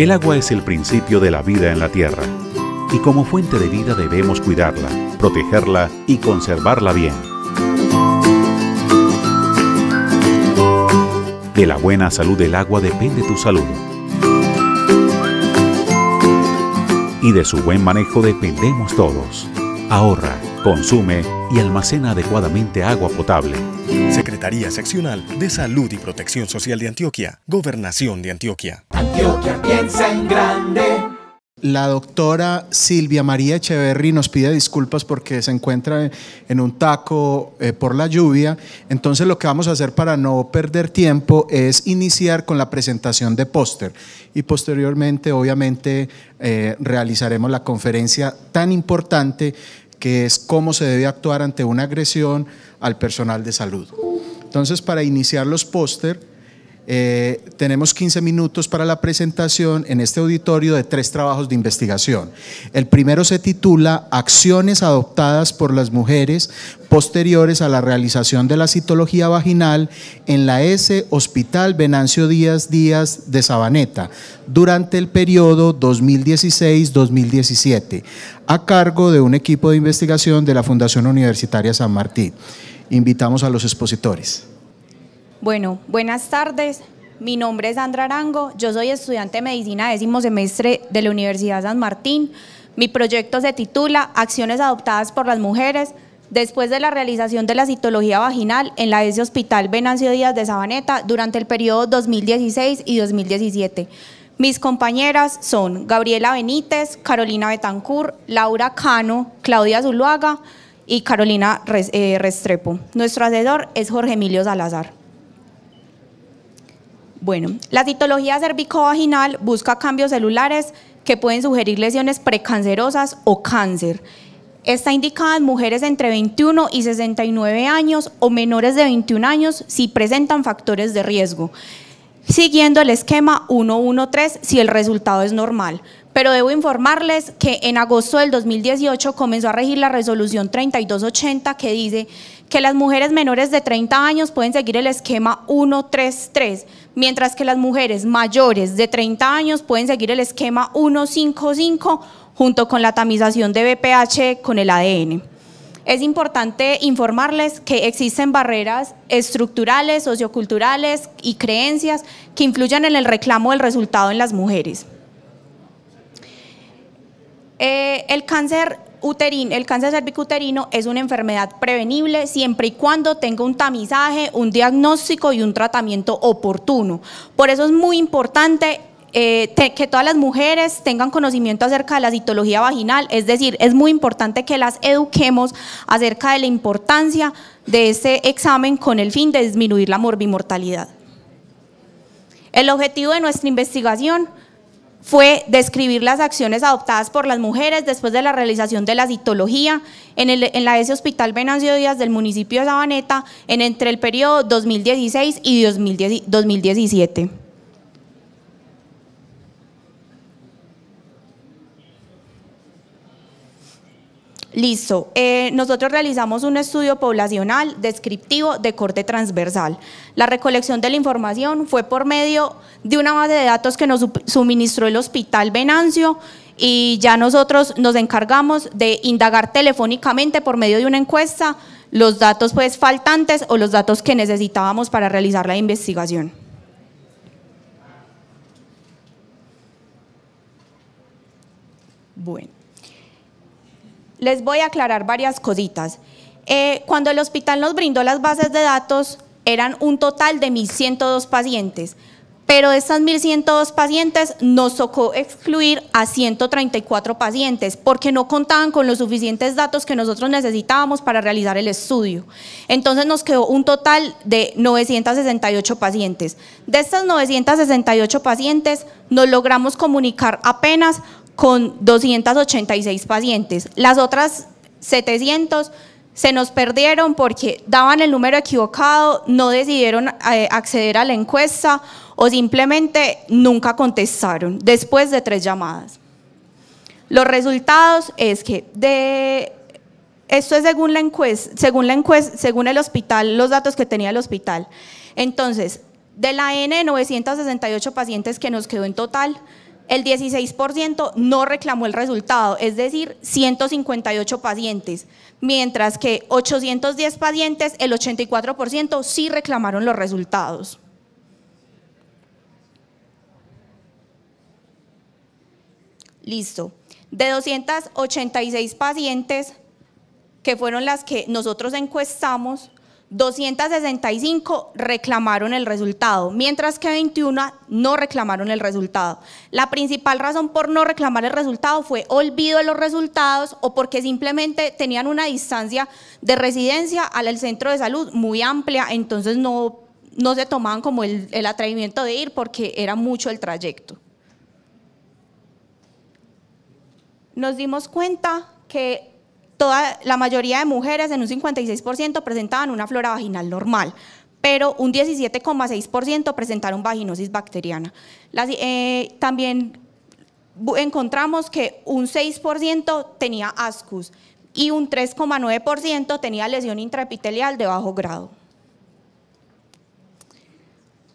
El agua es el principio de la vida en la tierra y como fuente de vida debemos cuidarla, protegerla y conservarla bien. De la buena salud del agua depende tu salud. Y de su buen manejo dependemos todos. Ahorra, consume y almacena adecuadamente agua potable Secretaría Seccional de Salud y Protección Social de Antioquia, Gobernación de Antioquia. Antioquia piensa en grande. La doctora Silvia María Echeverry nos pide disculpas porque se encuentra en un taco eh, por la lluvia. Entonces lo que vamos a hacer para no perder tiempo es iniciar con la presentación de póster y posteriormente obviamente eh, realizaremos la conferencia tan importante que es cómo se debe actuar ante una agresión al personal de salud. Entonces, para iniciar los póster, eh, tenemos 15 minutos para la presentación en este auditorio de tres trabajos de investigación. El primero se titula Acciones adoptadas por las mujeres posteriores a la realización de la citología vaginal en la S Hospital Venancio Díaz Díaz de Sabaneta durante el periodo 2016-2017, a cargo de un equipo de investigación de la Fundación Universitaria San Martín. Invitamos a los expositores. Bueno, buenas tardes. Mi nombre es Sandra Arango. Yo soy estudiante de medicina décimo semestre de la Universidad San Martín. Mi proyecto se titula Acciones adoptadas por las mujeres después de la realización de la citología vaginal en la S Hospital Venancio Díaz de Sabaneta durante el periodo 2016 y 2017. Mis compañeras son Gabriela Benítez, Carolina Betancur, Laura Cano, Claudia Zuluaga y Carolina eh, Restrepo. Nuestro asesor es Jorge Emilio Salazar. Bueno, la citología cérvico-vaginal busca cambios celulares que pueden sugerir lesiones precancerosas o cáncer. Está indicada en mujeres entre 21 y 69 años o menores de 21 años si presentan factores de riesgo, siguiendo el esquema 113 si el resultado es normal. Pero debo informarles que en agosto del 2018 comenzó a regir la resolución 3280 que dice que las mujeres menores de 30 años pueden seguir el esquema 133 mientras que las mujeres mayores de 30 años pueden seguir el esquema 155 junto con la tamización de BPH con el ADN. Es importante informarles que existen barreras estructurales, socioculturales y creencias que influyen en el reclamo del resultado en las mujeres. Eh, el cáncer uterino, el cáncer uterino es una enfermedad prevenible siempre y cuando tenga un tamizaje, un diagnóstico y un tratamiento oportuno. Por eso es muy importante eh, que todas las mujeres tengan conocimiento acerca de la citología vaginal, es decir, es muy importante que las eduquemos acerca de la importancia de ese examen con el fin de disminuir la morbimortalidad. El objetivo de nuestra investigación fue describir las acciones adoptadas por las mujeres después de la realización de la citología en, el, en la S Hospital Venancio Díaz del municipio de Sabaneta en entre el periodo 2016 y 2017. Listo. Eh, nosotros realizamos un estudio poblacional descriptivo de corte transversal. La recolección de la información fue por medio de una base de datos que nos suministró el Hospital Venancio y ya nosotros nos encargamos de indagar telefónicamente por medio de una encuesta los datos pues faltantes o los datos que necesitábamos para realizar la investigación. Bueno les voy a aclarar varias cositas. Eh, cuando el hospital nos brindó las bases de datos, eran un total de 1.102 pacientes, pero de estas 1.102 pacientes nos tocó excluir a 134 pacientes porque no contaban con los suficientes datos que nosotros necesitábamos para realizar el estudio. Entonces nos quedó un total de 968 pacientes. De estas 968 pacientes nos logramos comunicar apenas con 286 pacientes. Las otras 700 se nos perdieron porque daban el número equivocado, no decidieron eh, acceder a la encuesta o simplemente nunca contestaron después de tres llamadas. Los resultados es que de esto es según la encuesta, según el hospital, los datos que tenía el hospital. Entonces, de la N 968 pacientes que nos quedó en total, el 16% no reclamó el resultado, es decir, 158 pacientes, mientras que 810 pacientes, el 84% sí reclamaron los resultados. Listo. De 286 pacientes, que fueron las que nosotros encuestamos, 265 reclamaron el resultado, mientras que 21 no reclamaron el resultado. La principal razón por no reclamar el resultado fue olvido de los resultados o porque simplemente tenían una distancia de residencia al centro de salud muy amplia, entonces no, no se tomaban como el, el atrevimiento de ir porque era mucho el trayecto. Nos dimos cuenta que toda la mayoría de mujeres en un 56% presentaban una flora vaginal normal, pero un 17,6% presentaron vaginosis bacteriana. Eh, también encontramos que un 6% tenía ascus y un 3,9% tenía lesión intraepitelial de bajo grado.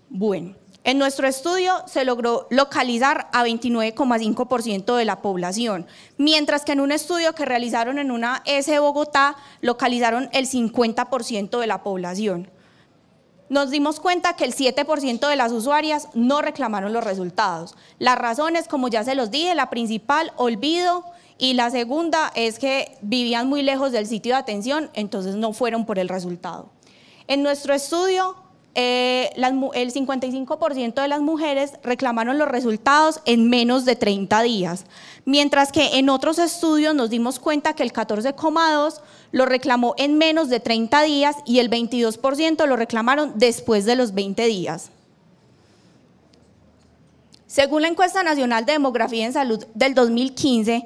Bueno, en nuestro estudio se logró localizar a 29,5% de la población, mientras que en un estudio que realizaron en una S Bogotá localizaron el 50% de la población. Nos dimos cuenta que el 7% de las usuarias no reclamaron los resultados. Las razones, como ya se los dije, la principal, olvido, y la segunda es que vivían muy lejos del sitio de atención, entonces no fueron por el resultado. En nuestro estudio eh, las, el 55% de las mujeres reclamaron los resultados en menos de 30 días, mientras que en otros estudios nos dimos cuenta que el 14,2% lo reclamó en menos de 30 días y el 22% lo reclamaron después de los 20 días. Según la encuesta nacional de demografía en salud del 2015,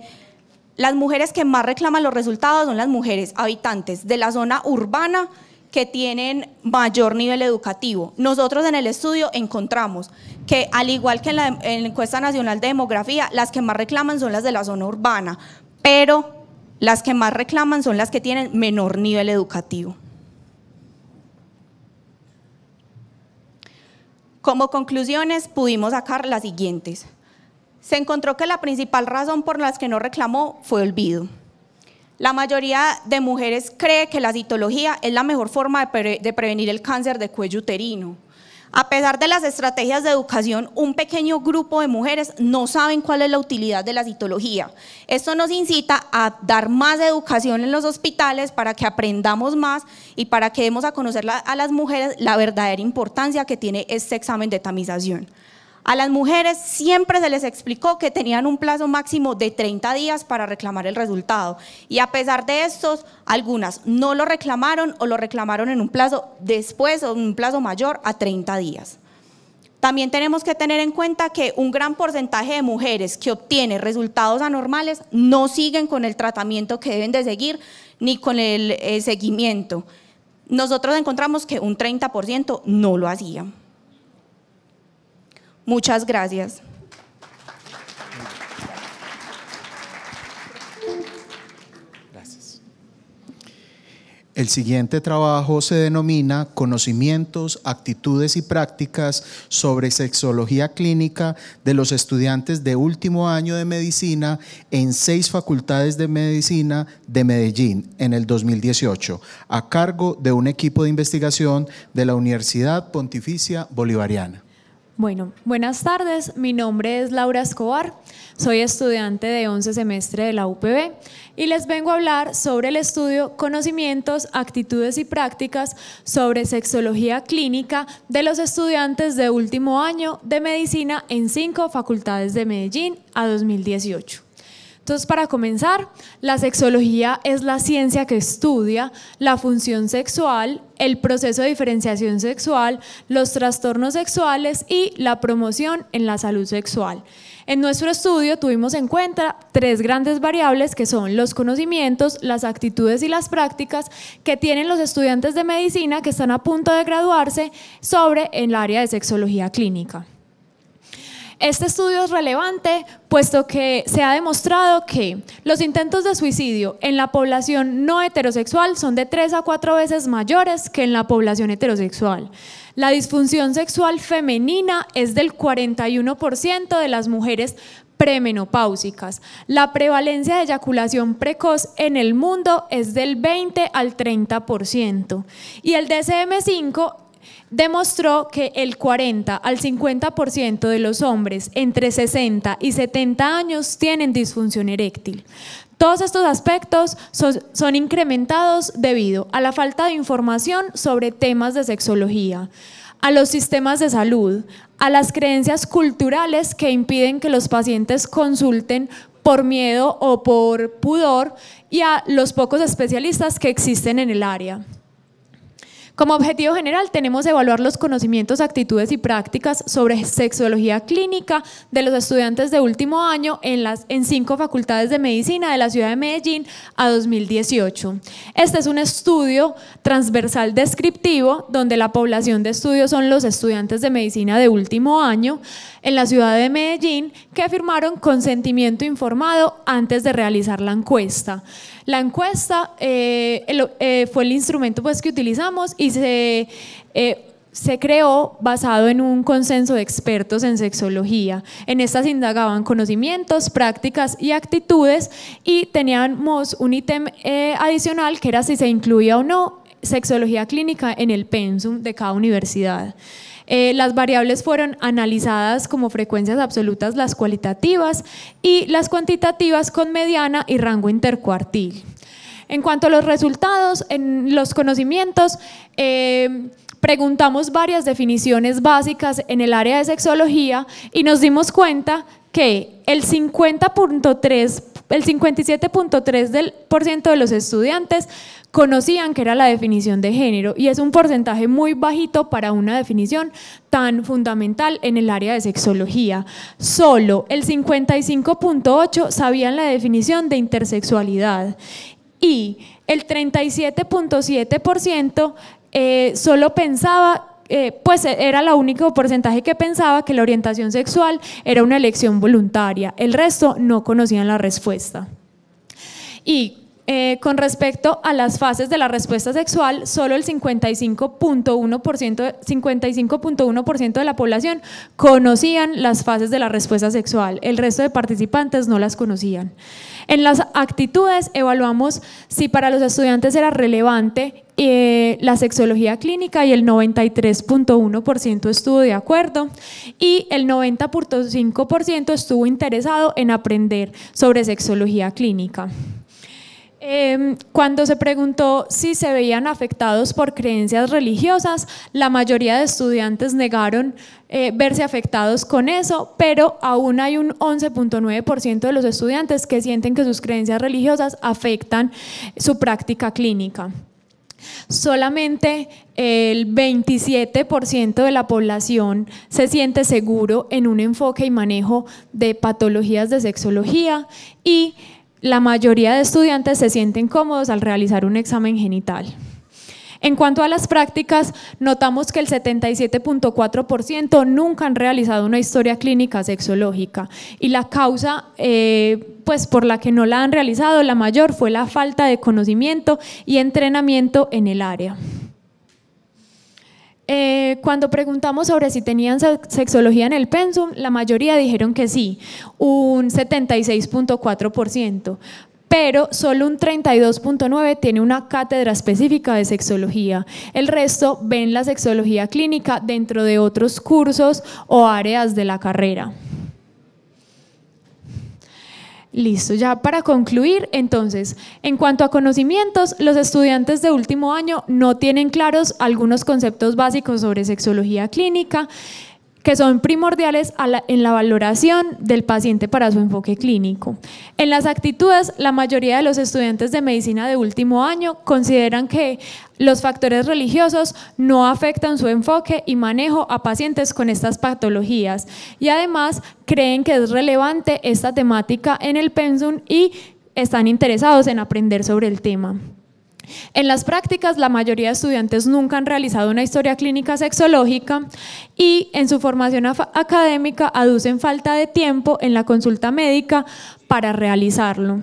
las mujeres que más reclaman los resultados son las mujeres habitantes de la zona urbana que tienen mayor nivel educativo. Nosotros en el estudio encontramos que, al igual que em, en la, encuesta nacional de demografía, las que más reclaman son las de la zona urbana, pero las que más reclaman son las que tienen menor nivel educativo. Como conclusiones pudimos sacar las siguientes. Se encontró que la principal razón por las que no reclamó fue olvido. La mayoría de mujeres cree que la citología es la mejor forma de, prevenir el cáncer de cuello uterino. A pesar de las estrategias de educación, un pequeño grupo de mujeres no saben cuál es la utilidad de la citología. Esto nos incita a dar más educación en los hospitales para que aprendamos más y para que demos a conocer a las mujeres la verdadera importancia que tiene este examen de tamización. A las mujeres siempre se les explicó que tenían un plazo máximo de 30 días para reclamar el resultado y a pesar de esto, algunas no lo reclamaron o lo reclamaron en un plazo después o en un plazo mayor a 30 días. También tenemos que tener en cuenta que un gran porcentaje de mujeres que obtienen resultados anormales no siguen con el tratamiento que deben de seguir ni con el eh, seguimiento. Nosotros encontramos que un 30% no lo hacían. Muchas gracias. Gracias. El siguiente trabajo se denomina Conocimientos, actitudes y prácticas sobre sexología clínica de los estudiantes de último año de medicina en seis facultades de medicina de Medellín en el 2018, a cargo de un equipo de investigación de la Universidad Pontificia Bolivariana. Bueno, buenas tardes. Mi nombre es Laura Escobar. Soy estudiante de 11 semestre de la UPB y les vengo a hablar sobre el estudio Conocimientos, Actitudes y Prácticas sobre Sexología Clínica de los estudiantes de último año de medicina en cinco facultades de Medellín a 2018. Entonces, para comenzar, la sexología es la ciencia que estudia la función sexual, el proceso de diferenciación sexual, los trastornos sexuales y la promoción en la salud sexual. En nuestro estudio tuvimos en cuenta tres grandes variables que son los conocimientos, las actitudes y las prácticas que tienen los estudiantes de medicina que están a punto de graduarse sobre el área de sexología clínica. Este estudio es relevante puesto que se ha demostrado que los intentos de suicidio en la población no heterosexual son de 3 a 4 veces mayores que en la población heterosexual. La disfunción sexual femenina es del 41% de las mujeres premenopáusicas. La prevalencia de eyaculación precoz en el mundo es del 20 al 30% y el DCM5 demostró que el 40 al 50% de los hombres entre 60 y 70 años tienen disfunción eréctil. Todos estos aspectos son, incrementados debido a la falta de información sobre temas de sexología, a los sistemas de salud, a las creencias culturales que impiden que los pacientes consulten por miedo o por pudor y a los pocos especialistas que existen en el área. Como objetivo general tenemos evaluar los conocimientos, actitudes y prácticas sobre sexología clínica de los estudiantes de último año en, las, en cinco facultades de medicina de la ciudad de Medellín a 2018. Este es un estudio transversal descriptivo donde la población de estudio son los estudiantes de medicina de último año en la ciudad de Medellín que firmaron consentimiento informado antes de realizar la encuesta. La encuesta eh, eh, fue el instrumento pues, que utilizamos y se, eh, se creó basado en un consenso de expertos en sexología. En estas indagaban conocimientos, prácticas y actitudes y teníamos un ítem adicional que era si se incluía o no sexología clínica en el pensum de cada universidad. Eh, las variables fueron analizadas como frecuencias absolutas las cualitativas y las cuantitativas con mediana y rango intercuartil. En cuanto a los resultados, en los conocimientos, eh, preguntamos varias definiciones básicas en el área de sexología y nos dimos cuenta que el 50.3% el 57.3% de los estudiantes conocían que era la definición de género y es un porcentaje muy bajito para una definición tan fundamental en el área de sexología. Solo el 55.8 sabían la definición de intersexualidad y el 37.7% eh, solo pensaba eh, pues e-, era el único porcentaje que pensaba que la orientación sexual era una elección voluntaria. El resto no conocían la respuesta. Y eh, con respecto a las fases de la respuesta sexual, solo el 55.1% de la población conocían las fases de la respuesta sexual, el resto de participantes no las conocían. En las actitudes evaluamos si para los estudiantes era relevante eh, la sexología clínica y el 93.1% estuvo de acuerdo y el 90.5% estuvo interesado en aprender sobre sexología clínica. Em, cuando se preguntó si se veían afectados por creencias religiosas, la mayoría de estudiantes negaron eh, verse afectados con eso, pero aún hay un 11.9% de los estudiantes que sienten que sus creencias religiosas afectan su práctica clínica. Solamente el 27% de la población se siente seguro en un enfoque y manejo de patologías de sexología y la mayoría de estudiantes se sienten cómodos al realizar un examen genital. En cuanto a las prácticas, notamos que el 77.4% nunca han realizado una historia clínica sexológica y la causa eh, pues por la que no la han realizado, la mayor, fue la falta de conocimiento y entrenamiento en el área. Eh, cuando preguntamos sobre si tenían sexología en el pensum, la mayoría dijeron que sí, un 76.4%, pero solo un 32.9 tiene una cátedra específica de sexología. El resto ven la sexología clínica dentro de otros cursos o áreas de la carrera. Listo, ya para concluir, entonces, en cuanto a conocimientos, los estudiantes de último año no tienen claros algunos conceptos básicos sobre sexología clínica que son primordiales en la valoración del paciente para su enfoque clínico. En las actitudes, la mayoría de los estudiantes de medicina de último año consideran que los factores religiosos no afectan su enfoque y manejo a pacientes con estas patologías y además creen que es relevante esta temática en el pensum y están interesados en aprender sobre el tema. En las prácticas, la mayoría de estudiantes nunca han realizado una historia clínica sexológica y en su formación académica aducen falta de tiempo en la consulta médica para realizarlo.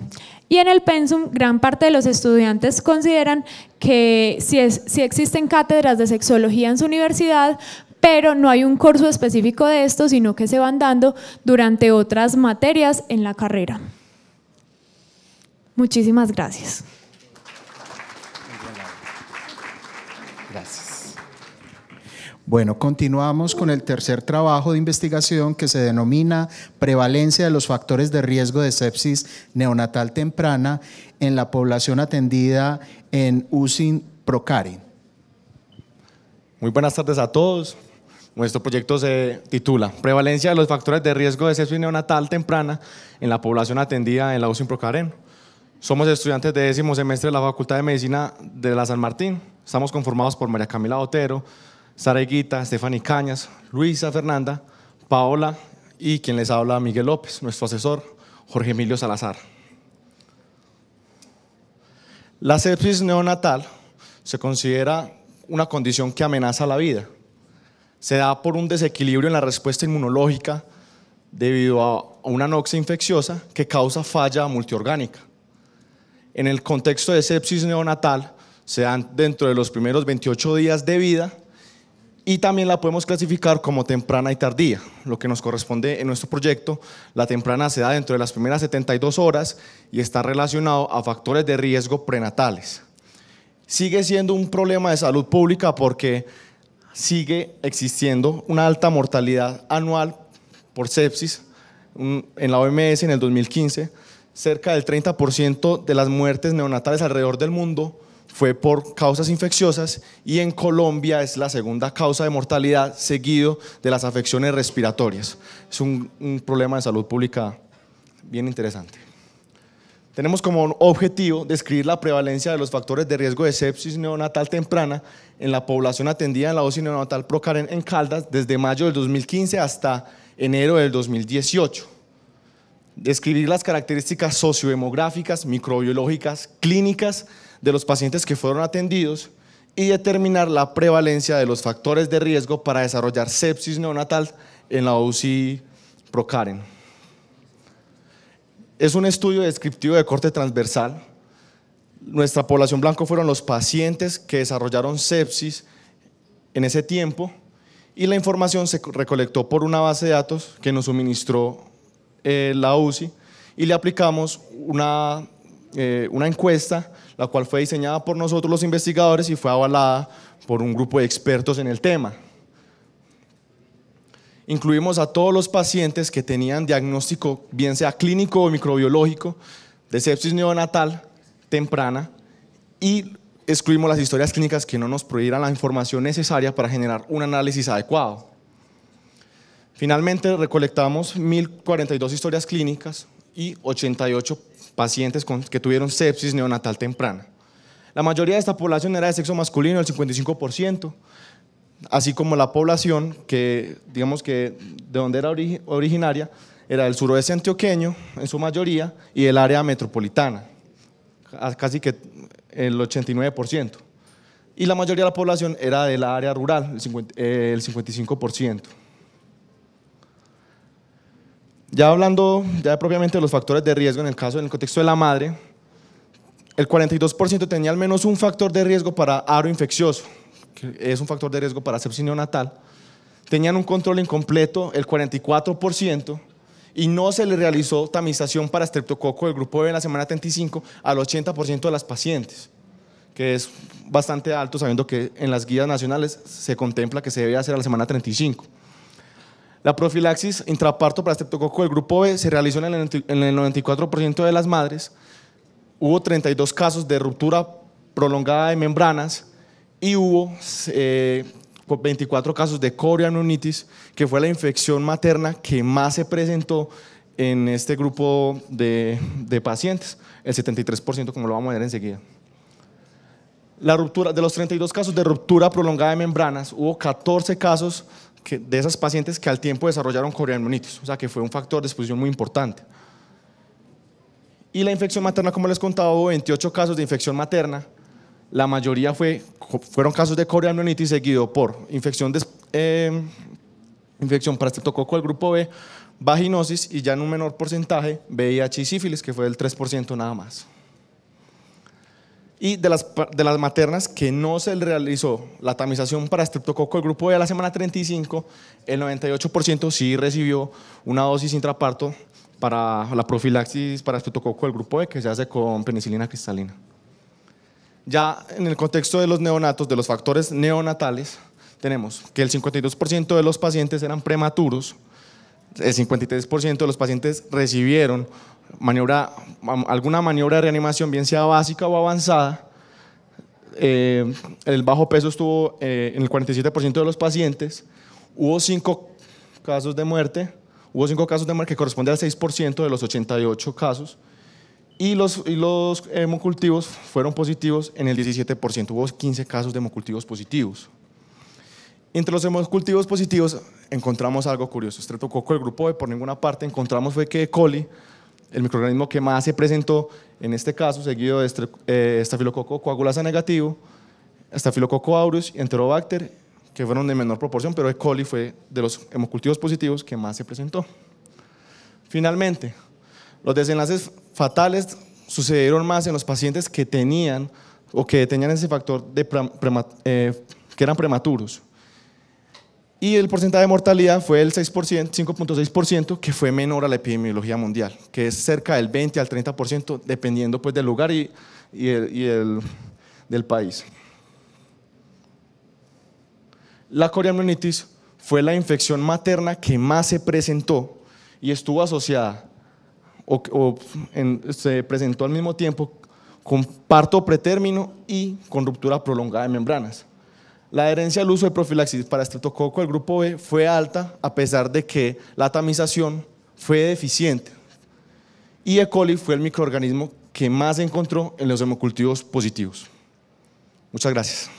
Y en el pensum, gran parte de los estudiantes consideran que si, existen cátedras de sexología en su universidad, pero no hay un curso específico de esto, sino que se van dando durante otras materias en la carrera. Muchísimas gracias. Gracias. Bueno, continuamos con el tercer trabajo de investigación que se denomina Prevalencia de los factores de riesgo de sepsis neonatal temprana en la población atendida en USIN Procarin. Muy buenas tardes a todos. Nuestro proyecto se titula Prevalencia de los factores de riesgo de sepsis neonatal temprana en la población atendida en la USIN Procarin, Somos estudiantes de décimo semestre de la Facultad de Medicina de la San Martín Estamos conformados por María Camila Otero, Sara Higuita, Stephanie Cañas, Luisa Fernanda, Paola y quien les habla Miguel López, nuestro asesor Jorge Emilio Salazar. La sepsis neonatal se considera una condición que amenaza la vida. Se da por un desequilibrio en la respuesta inmunológica debido a una anoxia infecciosa que causa falla multiorgánica. En el contexto de sepsis neonatal, se dan dentro de los primeros 28 días de vida y también la podemos clasificar como temprana y tardía. Lo que nos corresponde en nuestro proyecto, la temprana se da dentro de las primeras 72 horas y está relacionado a factores de riesgo prenatales. Sigue siendo un problema de salud pública porque sigue existiendo una alta mortalidad anual por sepsis. En la OMS en el 2015, cerca del 30% de las muertes neonatales alrededor del mundo fue por causas infecciosas y en Colombia es la segunda causa de mortalidad seguido de las afecciones respiratorias. Es un, problema de salud pública bien interesante. Tenemos como objetivo describir la prevalencia de los factores de riesgo de sepsis neonatal temprana en la población atendida en la dosis neonatal Procaren en Caldas desde mayo del 2015 hasta enero del 2018. Describir las características sociodemográficas, microbiológicas, clínicas, de los pacientes que fueron atendidos y determinar la prevalencia de los factores de riesgo para desarrollar sepsis neonatal en la UCI Procaren. Es un estudio descriptivo de corte transversal. Nuestra población blanco fueron los pacientes que desarrollaron sepsis en ese tiempo y la información se recolectó por una base de datos que nos suministró eh, la UCI y le aplicamos una, eh, una encuesta la cual fue diseñada por nosotros los investigadores y fue avalada por un grupo de expertos en el tema. Incluimos a todos los pacientes que tenían diagnóstico, bien sea clínico o microbiológico, de sepsis neonatal temprana y excluimos las historias clínicas que no nos prohibieran la información necesaria para generar un análisis adecuado. Finalmente recolectamos 1.042 historias clínicas y 88 pacientes con, que tuvieron sepsis neonatal temprana. La mayoría de esta población era de sexo masculino, el 55%, así como la población que, digamos que de donde era originaria, era del suroeste antioqueño en su mayoría y del área metropolitana, casi que el 89%. Y la mayoría de la población era del área rural, el 55%. Ya hablando ya propiamente de los factores de riesgo, en el caso, en el contexto de la madre, el 42% tenía al menos un factor de riesgo para aro infeccioso, que es un factor de riesgo para sepsis neonatal. Tenían un control incompleto, el 44%, y no se le realizó tamización para estreptococo del grupo B en la semana 35 al 80% de las pacientes, que es bastante alto, sabiendo que en las guías nacionales se contempla que se debe hacer a la semana 35. La profilaxis intraparto para estreptococo del grupo B se realizó en el 94% de las madres. Hubo 32 casos de ruptura prolongada de membranas y hubo 24 eh, casos de corianonitis, que fue la infección materna que más se presentó en este grupo de, pacientes, el 73%, como lo vamos a ver enseguida. La ruptura, de los 32 casos de ruptura prolongada de membranas, hubo 14 casos de esas pacientes que al tiempo desarrollaron coreamonitis, o sea que fue un factor de exposición muy importante. Y la infección materna, como les contaba, hubo 28 casos de infección materna, la mayoría fue, fueron casos de coreamonitis seguido por infección, de, eh, infección para estreptococo del grupo B, vaginosis y ya en un menor porcentaje VIH y sífilis, que fue del 3% nada más y de las, de las maternas que no se realizó la tamización para estreptococo del grupo B a la semana 35, el 98% sí recibió una dosis intraparto para la profilaxis para estreptococo del grupo B e, que se hace con penicilina cristalina. Ya en el contexto de los neonatos, de los factores neonatales, tenemos que el 52% de los pacientes eran prematuros, el 53% de los pacientes recibieron maniobra, alguna maniobra de reanimación, bien sea básica o avanzada, eh, el bajo peso estuvo eh, en el 47% de los pacientes, hubo 5 casos de muerte, hubo 5 casos de muerte que corresponde al 6% de los 88 casos, y los, y los hemocultivos fueron positivos en el 17%, hubo 15 casos de hemocultivos positivos. Entre los hemocultivos positivos encontramos algo curioso, estreptococo, el grupo B, por ninguna parte encontramos fue que e. coli el microorganismo que más se presentó, en este caso, seguido de estafilococo eh, coagulasa negativo, estafilococo aureus y enterobacter, que fueron de menor proporción, pero E. coli fue de los hemocultivos positivos que más se presentó. Finalmente, los desenlaces fatales sucedieron más en los pacientes que tenían o que tenían ese factor eh, que eran prematuros. Y el porcentaje de mortalidad fue el 6%, 5.6%, que fue menor a la epidemiología mundial, que es cerca del 20 al 30%, dependiendo pues, del lugar y, el, del país. La coriamnionitis fue la infección materna que más se presentó y estuvo asociada o, se presentó al mismo tiempo con parto pretérmino y con ruptura prolongada de membranas. La adherencia al uso de profilaxis para estreptococo del grupo B fue alta a pesar de que la tamización fue deficiente. Y E. coli fue el microorganismo que más encontró en los hemocultivos positivos. Muchas gracias.